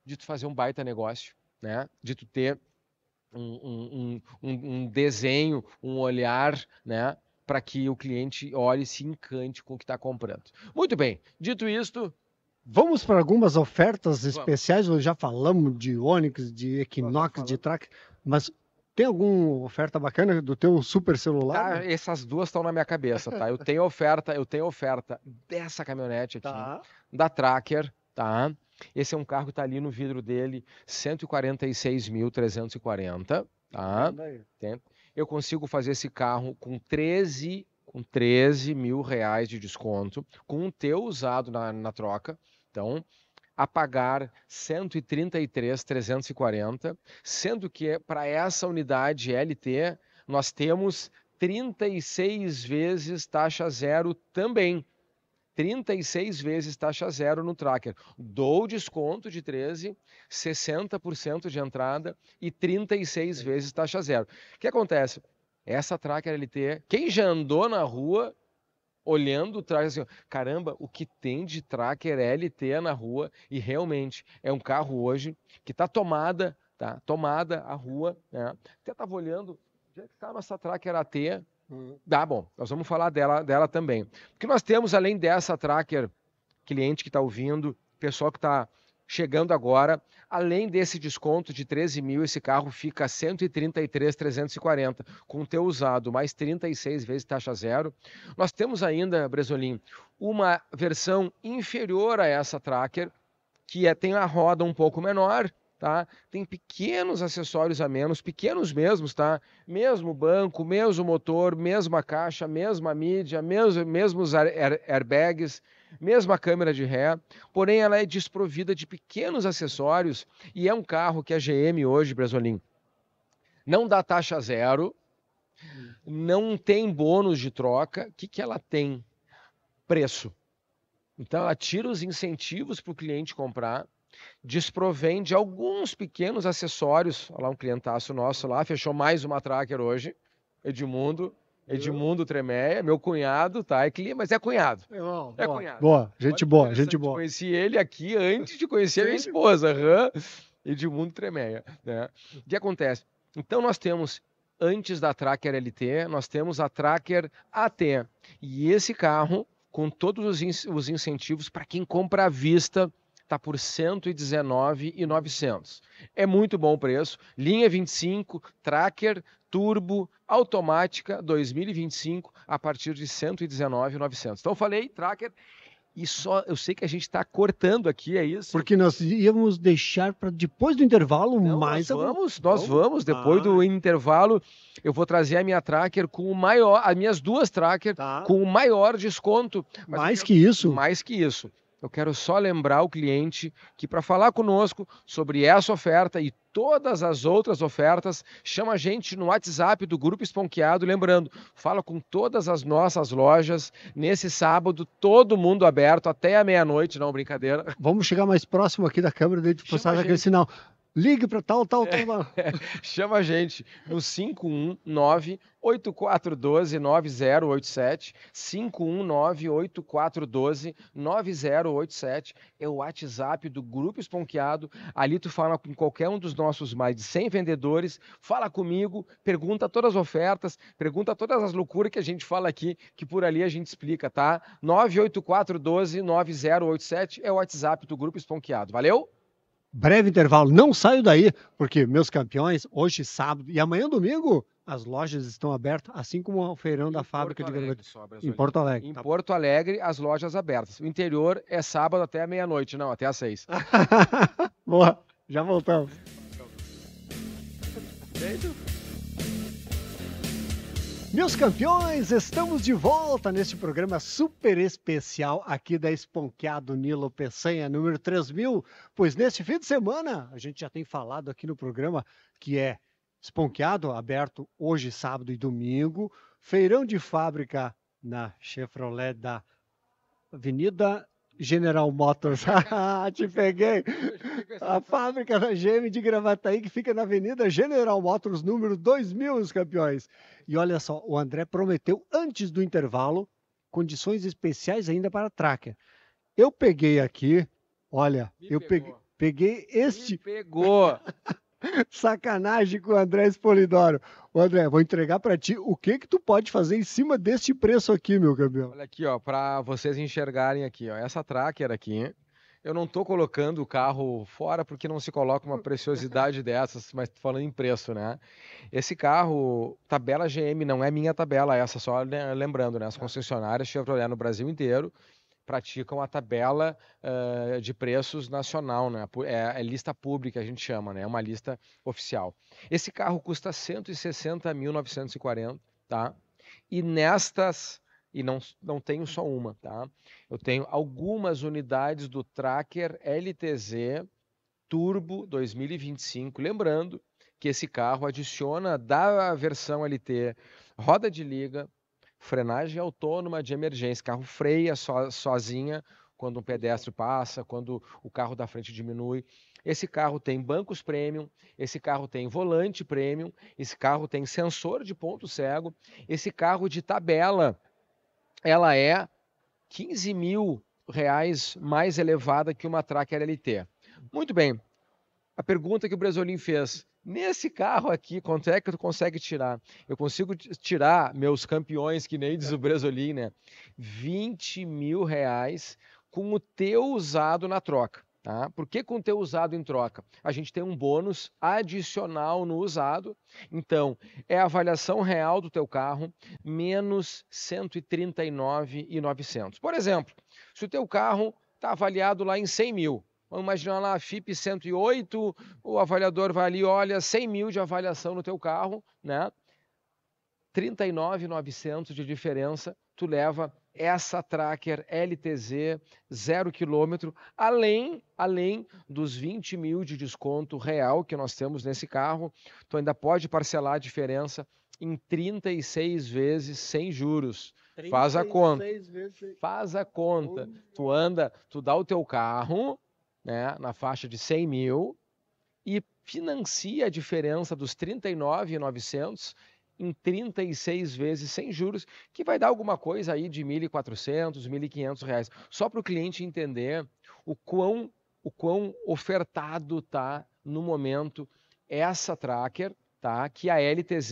de tu fazer um baita negócio, né? de tu ter um, um, um, um desenho, um olhar né? para que o cliente olhe e se encante com o que está comprando. Muito bem, dito isto, Vamos para algumas ofertas especiais. Vamos. Já falamos de Onix, de Equinox, de Track, mas tem alguma oferta bacana do teu super celular? Ah, essas duas estão na minha cabeça, tá? Eu tenho oferta, eu tenho oferta dessa caminhonete aqui, tá. da Tracker, tá? Esse é um carro que está ali no vidro dele, 146.340, tá? Tem. Eu consigo fazer esse carro com 13 com 13 mil reais de desconto, com o teu usado na, na troca, então, a pagar 133,340, sendo que para essa unidade LT nós temos 36 vezes taxa zero também. 36 vezes taxa zero no tracker. Dou desconto de 13, 60% de entrada e 36 vezes taxa zero. O que acontece? Essa tracker LT, quem já andou na rua olhando o tracker assim, caramba, o que tem de tracker LT na rua e realmente é um carro hoje que está tomada, tá? Tomada a rua, né? Até estava olhando, onde é que está a nossa tracker AT? Dá, hum. tá, bom, nós vamos falar dela, dela também. Porque nós temos, além dessa tracker, cliente que está ouvindo, pessoal que está chegando agora, além desse desconto de 13 mil, esse carro fica 133,340, com teu usado mais 36 vezes taxa zero. Nós temos ainda, Bresolim, uma versão inferior a essa Tracker, que é, tem a roda um pouco menor, tá? Tem pequenos acessórios a menos, pequenos mesmos, tá? Mesmo banco, mesmo motor, mesma caixa, mesma mídia, mesmo, mesmos airbags, mesma câmera de ré, porém ela é desprovida de pequenos acessórios e é um carro que a GM hoje, Brasolim, não dá taxa zero, não tem bônus de troca, o que, que ela tem? Preço. Então ela tira os incentivos para o cliente comprar, desprovém de alguns pequenos acessórios. Olha lá um clientaço nosso lá, fechou mais uma tracker hoje, Edmundo, Edmundo Tremeia, meu cunhado, tá? É cliente, mas é cunhado. Irmão, é boa, cunhado. Boa, gente boa, gente boa. Conheci ele aqui antes de conhecer a minha esposa, uhum. Edmundo Tremeia, né? O que acontece? Então nós temos antes da Tracker LT, nós temos a Tracker AT. E esse carro com todos os, in os incentivos para quem compra à vista, está por 119,900. É muito bom o preço. Linha 25, Tracker turbo automática 2025 a partir de 119,900. Então eu falei, tracker, e só eu sei que a gente está cortando aqui, é isso? Porque nós íamos deixar para depois do intervalo Não, mais. Nós vamos, nós vamos, depois do ah. intervalo. Eu vou trazer a minha tracker com o maior, as minhas duas tracker tá. com o maior desconto. Mas mais eu, que isso? Mais que isso. Eu quero só lembrar o cliente que para falar conosco sobre essa oferta e todas as outras ofertas, chama a gente no WhatsApp do Grupo Esponqueado. Lembrando, fala com todas as nossas lojas nesse sábado, todo mundo aberto até a meia-noite, não, brincadeira. Vamos chegar mais próximo aqui da câmera de postar aquele sinal. Ligue para tal, tal, é, tal. [LAUGHS] É, chama a gente no 519 8412 9087 519 8412 9087 é o WhatsApp do Grupo Esponqueado. Ali tu fala com qualquer um dos nossos mais de 100 vendedores, fala comigo, pergunta todas as ofertas, pergunta todas as loucuras que a gente fala aqui, que por ali a gente explica, tá? 98412 9087 é o WhatsApp do Grupo Esponqueado. Valeu? Breve intervalo, não saio daí, porque meus campeões, hoje sábado e amanhã domingo, as lojas estão abertas, assim como o feirão da fábrica Porto de gravidade. Em Porto Alegre. Em tá. Porto Alegre, as lojas abertas. O interior é sábado até meia-noite, não, até às seis. [LAUGHS] Boa, já voltamos. Meus campeões, estamos de volta neste programa super especial aqui da Esponqueado Nilo Peçanha, número 3000, pois neste fim de semana, a gente já tem falado aqui no programa que é Esponqueado, aberto hoje, sábado e domingo, feirão de fábrica na Chevrolet da Avenida General Motors. [LAUGHS] [LAUGHS] Ah, te peguei. A fábrica da GM de Gravataí que fica na Avenida General Motors, número 2000, os campeões. E olha só, o André prometeu antes do intervalo condições especiais ainda para a Tracker. Eu peguei aqui, olha, Me eu pegou. peguei este. Me pegou! [LAUGHS] [LAUGHS] Sacanagem com o André Spolidoro. O André, vou entregar para ti o que que tu pode fazer em cima deste preço aqui, meu campeão. Olha aqui, ó, para vocês enxergarem aqui, ó, essa tracker aqui, eu não tô colocando o carro fora porque não se coloca uma preciosidade [LAUGHS] dessas, mas falando em preço, né? Esse carro, tabela GM, não é minha tabela essa, só lembrando, né? As concessionárias Chevrolet no Brasil inteiro praticam a tabela uh, de preços nacional, né? É, é, lista pública, a gente chama, né? É uma lista oficial. Esse carro custa 160.940, tá? E nestas, e não, não tenho só uma, tá? Eu tenho algumas unidades do Tracker LTZ Turbo 2025. Lembrando que esse carro adiciona da versão LT roda de liga, frenagem autônoma de emergência, carro freia so, sozinha quando um pedestre passa, quando o carro da frente diminui. Esse carro tem bancos premium, esse carro tem volante premium, esse carro tem sensor de ponto cego, esse carro de tabela, ela é 15 mil reais mais elevada que uma Tracker LT. Muito bem, a pergunta que o Bresolim fez, Nesse carro aqui, quanto é que tu consegue tirar? Eu consigo tirar meus campeões, que nem diz o Bresolim, né? 20 mil reais com o teu usado na troca. Tá? Por que com o teu usado em troca? A gente tem um bônus adicional no usado. Então, é a avaliação real do teu carro, menos 139,900. Por exemplo, se o teu carro está avaliado lá em 100 mil, Vamos imaginar lá, FIP 108, o avaliador vai ali, olha, 100 mil de avaliação no teu carro, né? 39,900 de diferença, tu leva essa Tracker LTZ 0 km, além, além dos 20 mil de desconto real que nós temos nesse carro, tu ainda pode parcelar a diferença em 36 vezes sem juros. Faz a conta. Vezes... Faz a conta. Tu anda, tu dá o teu carro, né, na faixa de 100 mil e financia a diferença dos 39,900 em 36 vezes sem juros, que vai dar alguma coisa aí de 1.400, 1.500 reais, só para o cliente entender o quão, o quão ofertado tá no momento essa tracker, tá? Que é a LTZ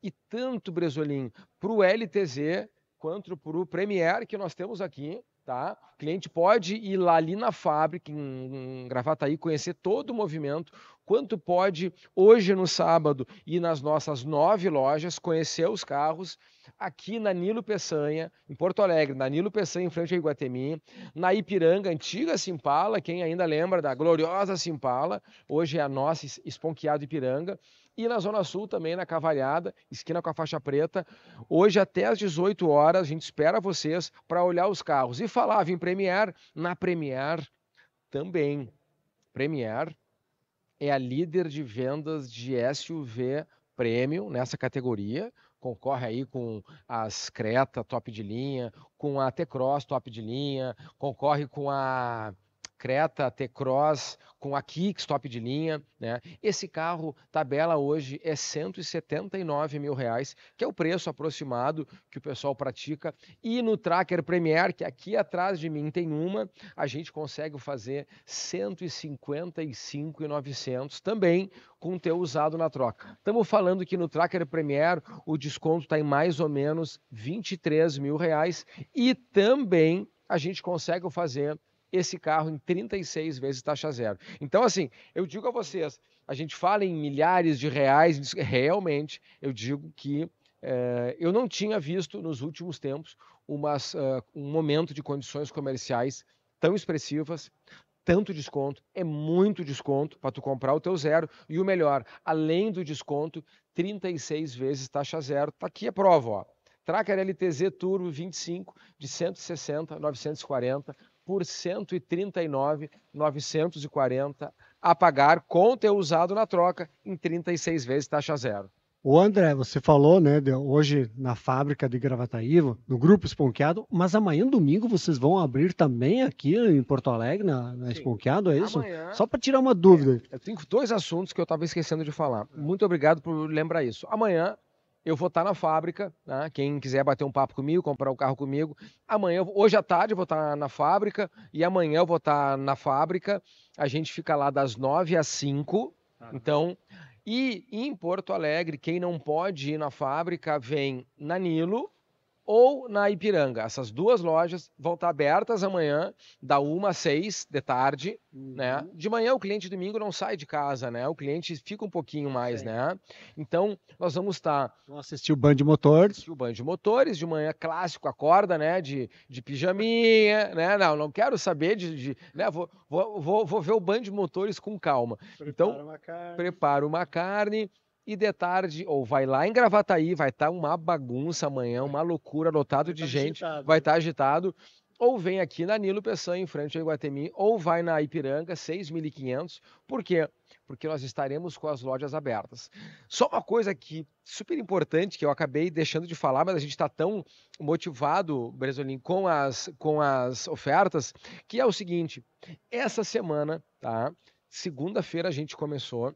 e tanto Bresolim para o LTZ quanto para o Premier que nós temos aqui, Tá? O cliente pode ir lá ali na fábrica, em, em Gravataí, conhecer todo o movimento, quanto pode hoje no sábado ir nas nossas nove lojas, conhecer os carros, aqui na Nilo Peçanha, em Porto Alegre, na Nilo Peçanha, em frente a Iguatemi, na Ipiranga, antiga Simpala, quem ainda lembra da gloriosa Simpala, hoje é a nossa Esponqueado Ipiranga, e na Zona Sul também, na Cavalhada, esquina com a faixa preta. Hoje, até às 18 horas, a gente espera vocês para olhar os carros. E falava em Premier, na Premier também. Premier é a líder de vendas de SUV Premium nessa categoria. Concorre aí com as Creta top de linha, com a T-Cross top de linha, concorre com a Creta T-Cross com a kickstop de linha. Né? Esse carro, tabela hoje, é 179 mil reais, que é o preço aproximado que o pessoal pratica. E no Tracker Premier, que aqui atrás de mim tem uma, a gente consegue fazer 155,900 também com o teu usado na troca. Estamos falando que no Tracker Premier o desconto está em mais ou menos 23 mil reais e também a gente consegue fazer esse carro em 36 vezes taxa zero. Então, assim, eu digo a vocês, a gente fala em milhares de reais, é realmente, eu digo que eh, eu não tinha visto nos últimos tempos umas, uh, um momento de condições comerciais tão expressivas, tanto desconto, é muito desconto para tu comprar o teu zero. E o melhor, além do desconto, 36 vezes taxa zero. Tá aqui a prova, ó. Tracker LTZ Turbo 25 de 160 940 por 139,940 a pagar com ter usado na troca em 36 vezes taxa zero. O André, você falou, né, hoje na fábrica de Gravataíva, no grupo Esponqueado, mas amanhã domingo vocês vão abrir também aqui em Porto Alegre, na, na Esponqueado, é isso? Amanhã, Só para tirar uma dúvida. É, eu tenho dois assuntos que eu estava esquecendo de falar. Muito obrigado por lembrar isso. Amanhã eu vou estar na fábrica, né? quem quiser bater um papo comigo, comprar o um carro comigo, amanhã, hoje à tarde eu vou estar na fábrica e amanhã eu vou estar na fábrica, a gente fica lá das 9 às 5, ah, então, e em Porto Alegre, quem não pode ir na fábrica, vem na Nilo, ou na Ipiranga. Essas duas lojas vão estar abertas amanhã, da 1 às 6 de tarde, né? uhum. né? De manhã o cliente domingo não sai de casa, né? O cliente fica um pouquinho mais, Sim. né? Então, nós vamos estar... Vamos assistir o Band Motores. O Band Motores, de manhã clássico, acorda, né? De, de pijaminha, né? Não, não quero saber de... de né? Vou, vou, vou, vou, ver o Band Motores com calma. Prepara então, uma prepara uma carne, e de tarde, ou vai lá em Gravataí, vai estar tá uma bagunça amanhã, uma loucura, lotado de tá gente, agitado. vai estar né? tá agitado. Ou vem aqui na Nilo Peçanha, em frente ao Iguatemi, ou vai na Ipiranga, 6.500. Por quê? Porque nós estaremos com as lojas abertas. Só uma coisa que super importante, que eu acabei deixando de falar, mas a gente está tão motivado, Bresolim, com as, com as ofertas, que é o seguinte: essa semana, tá? Segunda-feira a gente começou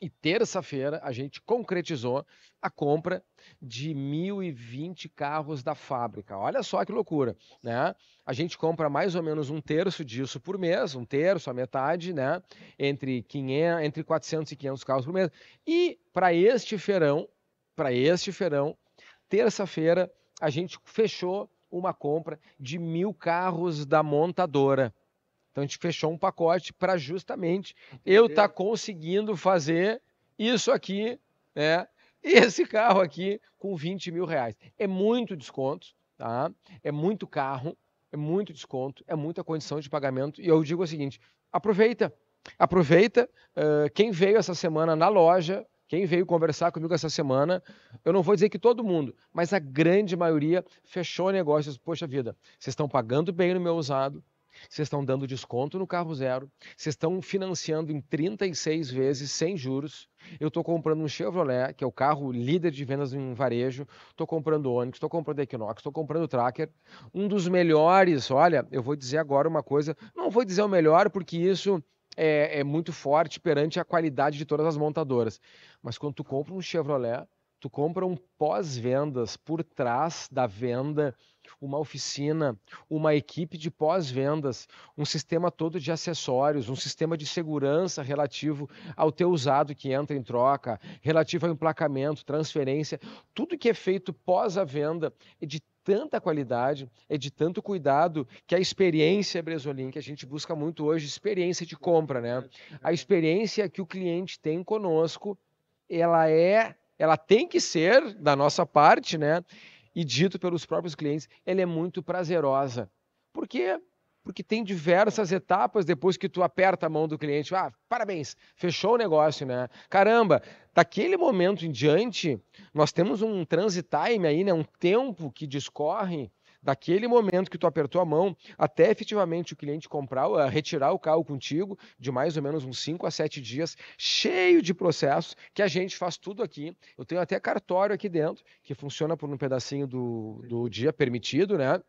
e terça-feira a gente concretizou a compra de 1.020 carros da fábrica. Olha só que loucura, né? A gente compra mais ou menos um terço disso por mês, um terço, a metade, né? Entre, 500, entre 400 e 500 carros por mês. E para este feirão, para este feirão, terça-feira a gente fechou uma compra de mil carros da montadora. Então a gente fechou um pacote para justamente eu estar tá conseguindo fazer isso aqui, né? [LAUGHS] Esse carro aqui com 20 mil reais. É muito desconto, tá? É muito carro, é muito desconto, é muita condição de pagamento. E eu digo o seguinte: aproveita, aproveita. Uh, quem veio essa semana na loja, quem veio conversar comigo essa semana, eu não vou dizer que todo mundo, mas a grande maioria fechou negócios. Poxa vida, vocês estão pagando bem no meu usado, vocês estão dando desconto no carro zero, vocês estão financiando em 36 vezes sem juros. Eu estou comprando um Chevrolet, que é o carro líder de vendas em varejo, estou comprando Onix, estou comprando Equinox, estou comprando Tracker, um dos melhores. Olha, eu vou dizer agora uma coisa, não vou dizer o melhor, porque isso é, é muito forte perante a qualidade de todas as montadoras. Mas quando tu compra um Chevrolet, tu compra um pós-vendas por trás da venda uma oficina, uma equipe de pós-vendas, um sistema todo de acessórios, um sistema de segurança relativo ao teu usado que entra em troca, relativo ao emplacamento, transferência, tudo que é feito pós a venda é de tanta qualidade, é de tanto cuidado que a experiência Bresolim, que a gente busca muito hoje, experiência de compra, né? A experiência que o cliente tem conosco, ela é, ela tem que ser da nossa parte, né? e dito pelos próprios clientes, ela é muito prazerosa. Por quê? Porque tem diversas etapas depois que tu aperta a mão do cliente. Ah, parabéns, fechou o negócio, né? Caramba, daquele momento em diante, nós temos um transit time aí, né? Um tempo que discorre daquele momento que tu apertou a mão até efetivamente o cliente comprar, eh, retirar o carro contigo, de mais ou menos uns 5 a 7 dias, cheio de processos, que a gente faz tudo aqui. Eu tenho até cartório aqui dentro, que funciona por um pedacinho do, do dia permitido, né?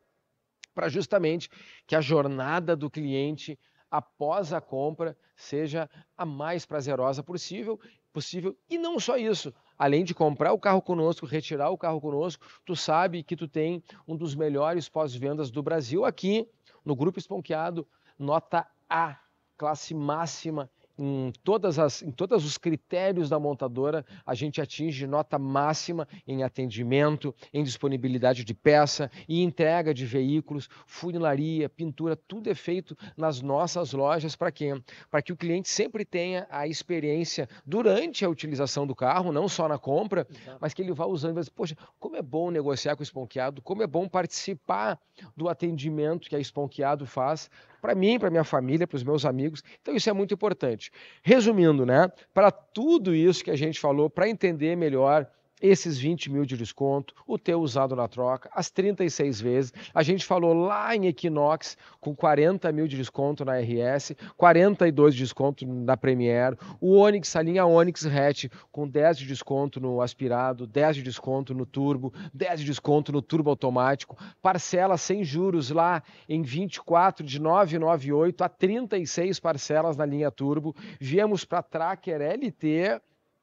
Para justamente que a jornada do cliente após a compra seja a mais prazerosa possível possível. E não só isso, além de comprar o carro conosco, retirar o carro conosco, tu sabe que tu tem um dos melhores pós-vendas do Brasil aqui no Grupo Esponqueado, nota A, classe máxima em, todas as, em todos os critérios da montadora, a gente atinge nota máxima em atendimento, em disponibilidade de peça e entrega de veículos, funilaria, pintura, tudo é feito nas nossas lojas para quê? Para que o cliente sempre tenha a experiência durante a utilização do carro, não só na compra, Exato. mas que ele vá usando e vai dizer, poxa, como é bom negociar com o esponqueado, como é bom participar do atendimento que a esponqueado faz para mim, para minha família, para os meus amigos. Então isso é muito importante. Resumindo, né? Para tudo isso que a gente falou, para entender melhor esses 20 mil de desconto, o teu usado na troca, as 36 vezes. A gente falou lá em Equinox com 40 mil de desconto na RS, 42 de desconto na Premier, o Onix, a linha Onix Hatch com 10 de desconto no aspirado, 10 de desconto no turbo, 10 de desconto no turbo automático, parcela sem juros lá em 24 de 998 a 36 parcelas na linha turbo. Viemos para Tracker LT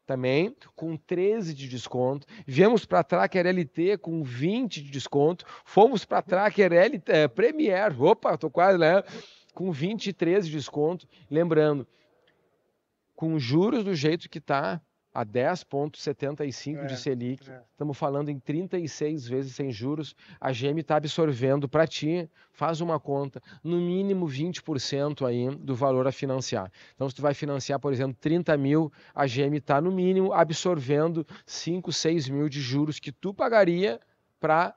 também, com 13 de desconto. Viemos para a Tracker LT com 20 de desconto. Fomos para a Tracker LT, eh, Premier, opa, tô quase, lá, né, Com 23 de desconto. Lembrando, com juros do jeito que tá, a 10,75 é, de Selic. Estamos é. falando em 36 vezes sem juros. A GM está absorvendo para ti, faz uma conta, no mínimo 20% aí do valor a financiar. Então, se tu vai financiar, por exemplo, 30 mil, a GM está no mínimo absorvendo 5, 6 mil de juros que tu pagaria para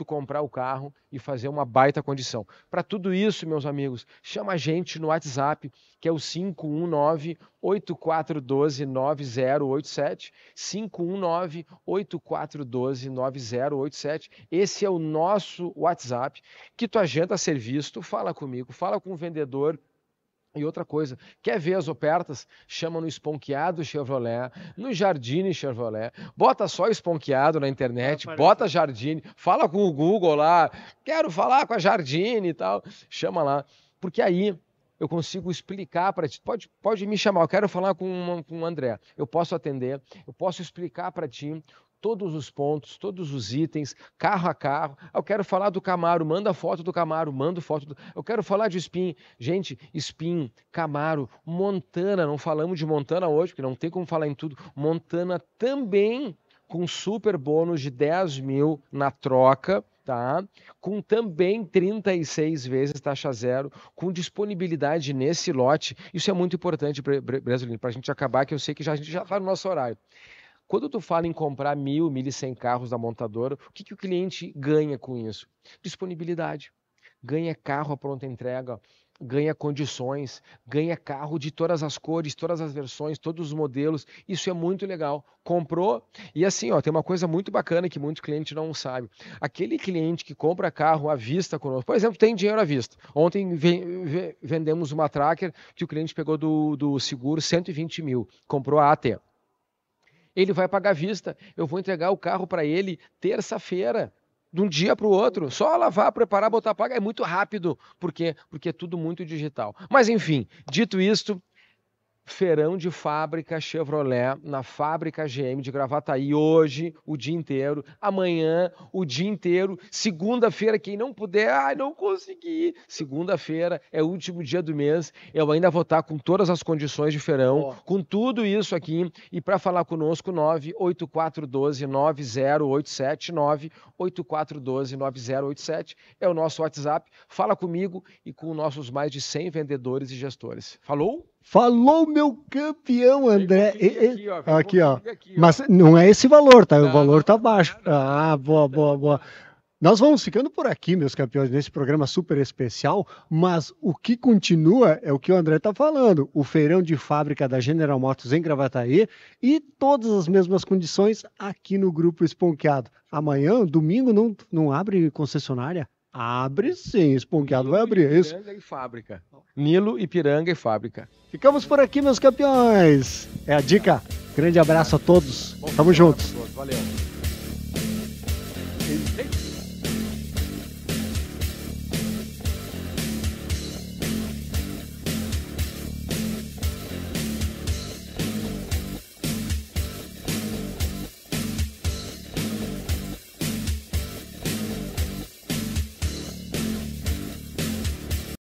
tu comprar o carro e fazer uma baita condição. Para tudo isso, meus amigos, chama a gente no WhatsApp, que é o 519 8412 9087, 519 8412 9087. Esse é o nosso WhatsApp que tu agenda serviço, tu fala comigo, fala com o vendedor, e outra coisa, quer ver as ofertas? Chama no Esponqueado Chevrolet, no Jardine Chevrolet. Bota só Esponqueado na internet, Aparece. bota Jardine, fala com o Google lá, quero falar com a Jardine e tal. Chama lá, porque aí eu consigo explicar para ti. Pode, pode me chamar, eu quero falar com, uma, com o André. Eu posso atender, eu posso explicar para ti todos os pontos, todos os itens, carro a carro. Ah, eu quero falar do Camaro, manda foto do Camaro, manda foto do... Eu quero falar de Spin. Gente, Spin, Camaro, Montana, não falamos de Montana hoje, porque não tem como falar em tudo. Montana também com super bônus de 10 mil na troca, tá? Com também 36 vezes taxa zero, com disponibilidade nesse lote. Isso é muito importante, Brasil, para a gente acabar, que eu sei que já, a gente já está no nosso horário. Quando tu fala em comprar mil, mil e cem carros da montadora, o que, que o cliente ganha com isso? Disponibilidade. Ganha carro à pronta entrega, ganha condições, ganha carro de todas as cores, todas as versões, todos os modelos. Isso é muito legal. Comprou e assim, ó, tem uma coisa muito bacana que muitos clientes não sabem. Aquele cliente que compra carro à vista conosco, por exemplo, tem dinheiro à vista. Ontem vendemos uma tracker que o cliente pegou do, do seguro 120 mil, comprou a AT. Ele vai pagar vista. Eu vou entregar o carro para ele terça-feira de um dia para o outro. Só lavar, preparar, botar, pagar é muito rápido, porque porque é tudo muito digital. Mas enfim, dito isto, feirão de fábrica Chevrolet na fábrica GM de Gravataí hoje o dia inteiro, amanhã o dia inteiro, segunda-feira quem não puder, ai não consegui. Segunda-feira é o último dia do mês, eu ainda vou estar com todas as condições de feirão, oh. com tudo isso aqui e para falar conosco 98412 9087 98412 9087 é o nosso WhatsApp. Fala comigo e com nossos mais de 100 vendedores e gestores. Falou? Falou meu campeão, André. Aqui, ó. Aqui, ó. Aqui, ó. Mas não é esse valor, tá? Não, o valor tá baixo. Não, não, ah, boa, boa, boa. Nós vamos ficando por aqui, meus campeões, nesse programa super especial, mas o que continua é o que o André está falando: o feirão de fábrica da General Motors em Gravataí e todas as mesmas condições aqui no Grupo Esponqueado. Amanhã, domingo, não, não abre concessionária? Abre sim, esponqueado Nilo vai abrir, é isso. Ipiranga e fábrica. Nilo, Ipiranga e fábrica. Ficamos por aqui, meus campeões. É a dica. Grande abraço a todos. Bom, Tamo juntos. Todos. Valeu.